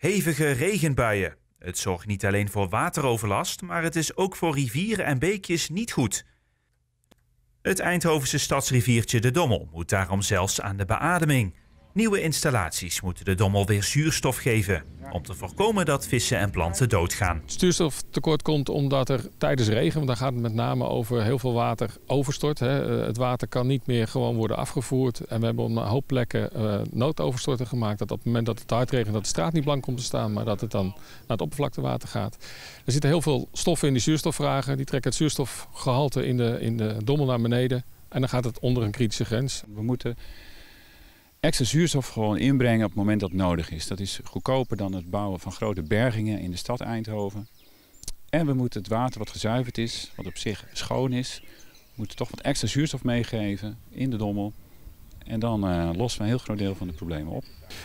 Hevige regenbuien. Het zorgt niet alleen voor wateroverlast, maar het is ook voor rivieren en beekjes niet goed. Het Eindhovense stadsriviertje De Dommel moet daarom zelfs aan de beademing. Nieuwe installaties moeten De Dommel weer zuurstof geven om te voorkomen dat vissen en planten doodgaan. Stuurstof tekort komt omdat er tijdens regen, want daar gaat het met name over heel veel water overstort. Hè. Eh, het water kan niet meer gewoon worden afgevoerd. En we hebben op een hoop plekken uh, noodoverstorten gemaakt. Dat op het moment dat het hard regent, dat de straat niet blank komt te staan, maar dat het dan naar het oppervlaktewater gaat. Er zitten heel veel stoffen in die zuurstofvragen. Die trekken het zuurstofgehalte in de, in de dommel naar beneden. En dan gaat het onder een kritische grens. We moeten extra zuurstof gewoon inbrengen op het moment dat het nodig is. Dat is goedkoper dan het bouwen van grote bergingen in de stad Eindhoven. En we moeten het water wat gezuiverd is, wat op zich schoon is, moeten toch wat extra zuurstof meegeven in de dommel. En dan uh, lossen we een heel groot deel van de problemen op.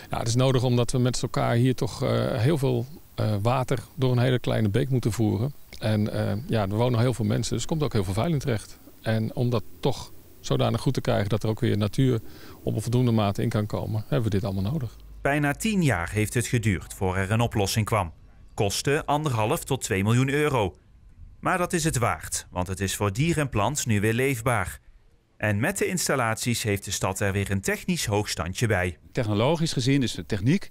Nou, het is nodig omdat we met elkaar hier toch eh, heel veel eh, water door een hele kleine beek moeten voeren. En ja, er wonen heel veel mensen, dus er komt ook heel veel vuil terecht. En om dat toch zodanig goed te krijgen dat er ook weer natuur op een voldoende mate in kan komen, hebben we dit allemaal nodig. Bijna tien jaar heeft het geduurd voor er een oplossing kwam. Kosten anderhalf tot 2 miljoen euro. Maar dat is het waard, want het is voor dier en plant nu weer leefbaar. En met de installaties heeft de stad er weer een technisch hoogstandje bij. Technologisch gezien is de techniek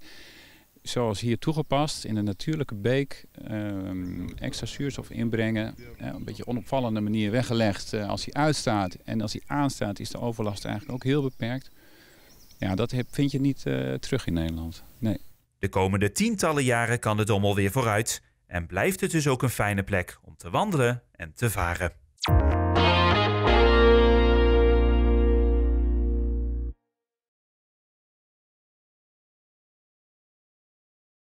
zoals hier toegepast, in een natuurlijke beek um, extra zuurstof inbrengen. Uh, een beetje onopvallende manier weggelegd eh, als hij uitstaat. En als hij aanstaat is de overlast eigenlijk ook heel beperkt. Ja, dat heb, vind je niet eh, terug in Nederland. Nee. De komende tientallen jaren kan de Dommel weer vooruit. En blijft het dus ook een fijne plek om te wandelen en te varen.